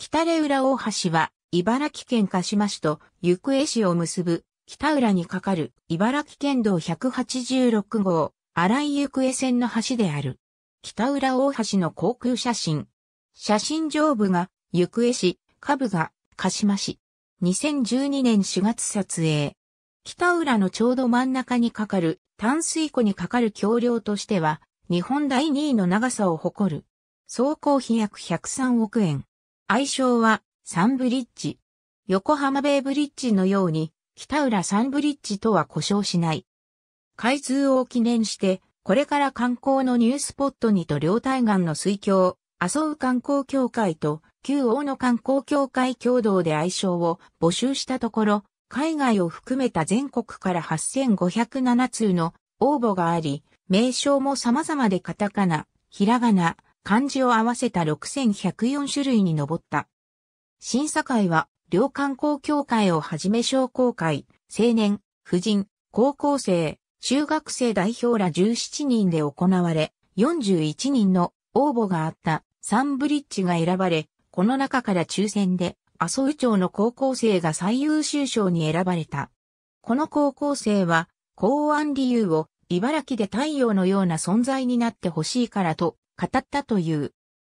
北ウ浦大橋は、茨城県鹿島市と行方市を結ぶ、北浦に架かる茨城県道186号、荒井行方線の橋である。北浦大橋の航空写真。写真上部が行方市、下部が鹿島市。2012年4月撮影。北浦のちょうど真ん中に架かる淡水湖に架かる橋梁としては、日本第2位の長さを誇る。総工費約103億円。愛称はサンブリッジ。横浜ベイブリッジのように北浦サンブリッジとは故障しない。開通を記念して、これから観光のニュースポットにと両対岸の水郷、麻生観光協会と旧大野観光協会共同で愛称を募集したところ、海外を含めた全国から8507通の応募があり、名称も様々でカタカナ、ひらがな、漢字を合わせた6104種類に上った。審査会は、両観光協会をはじめ商工会、青年、婦人、高校生、中学生代表ら17人で行われ、41人の応募があったサンブリッジが選ばれ、この中から抽選で麻生町の高校生が最優秀賞に選ばれた。この高校生は、公安理由を茨城で太陽のような存在になってほしいからと語ったという。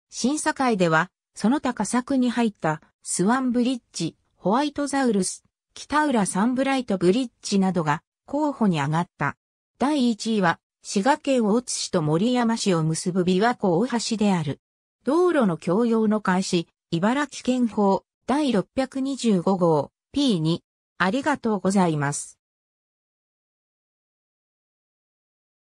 審査会では、その他佳作に入ったスワンブリッジ、ホワイトザウルス、北浦サンブライトブリッジなどが候補に上がった。第1位は、滋賀県大津市と森山市を結ぶ琵琶湖大橋である。道路の共用の開始、茨城県法第625号 P2 ありがとうございます。